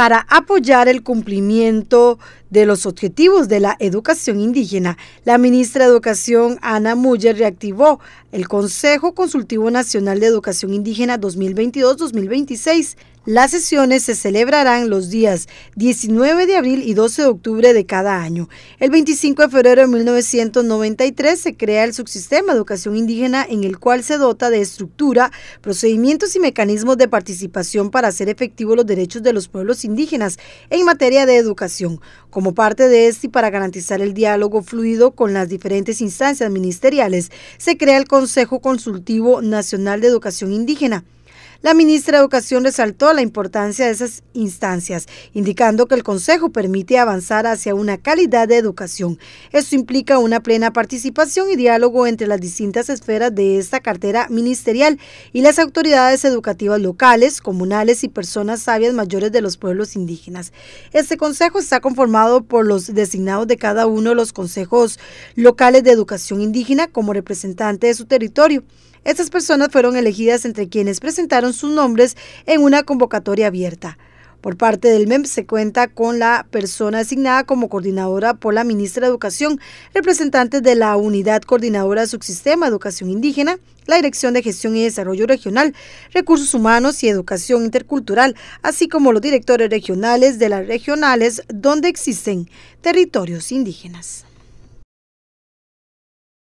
para apoyar el cumplimiento de los objetivos de la educación indígena, la ministra de Educación Ana Muller reactivó el Consejo Consultivo Nacional de Educación Indígena 2022-2026. Las sesiones se celebrarán los días 19 de abril y 12 de octubre de cada año. El 25 de febrero de 1993 se crea el subsistema de educación indígena en el cual se dota de estructura, procedimientos y mecanismos de participación para hacer efectivos los derechos de los pueblos indígenas indígenas en materia de educación, como parte de este y para garantizar el diálogo fluido con las diferentes instancias ministeriales, se crea el Consejo Consultivo Nacional de Educación Indígena la ministra de Educación resaltó la importancia de esas instancias, indicando que el Consejo permite avanzar hacia una calidad de educación. Esto implica una plena participación y diálogo entre las distintas esferas de esta cartera ministerial y las autoridades educativas locales, comunales y personas sabias mayores de los pueblos indígenas. Este Consejo está conformado por los designados de cada uno de los consejos locales de educación indígena como representante de su territorio. Estas personas fueron elegidas entre quienes presentaron sus nombres en una convocatoria abierta. Por parte del MEM e se cuenta con la persona asignada como coordinadora por la ministra de Educación, representantes de la Unidad Coordinadora de Subsistema Educación Indígena, la Dirección de Gestión y Desarrollo Regional, Recursos Humanos y Educación Intercultural, así como los directores regionales de las regionales donde existen territorios indígenas.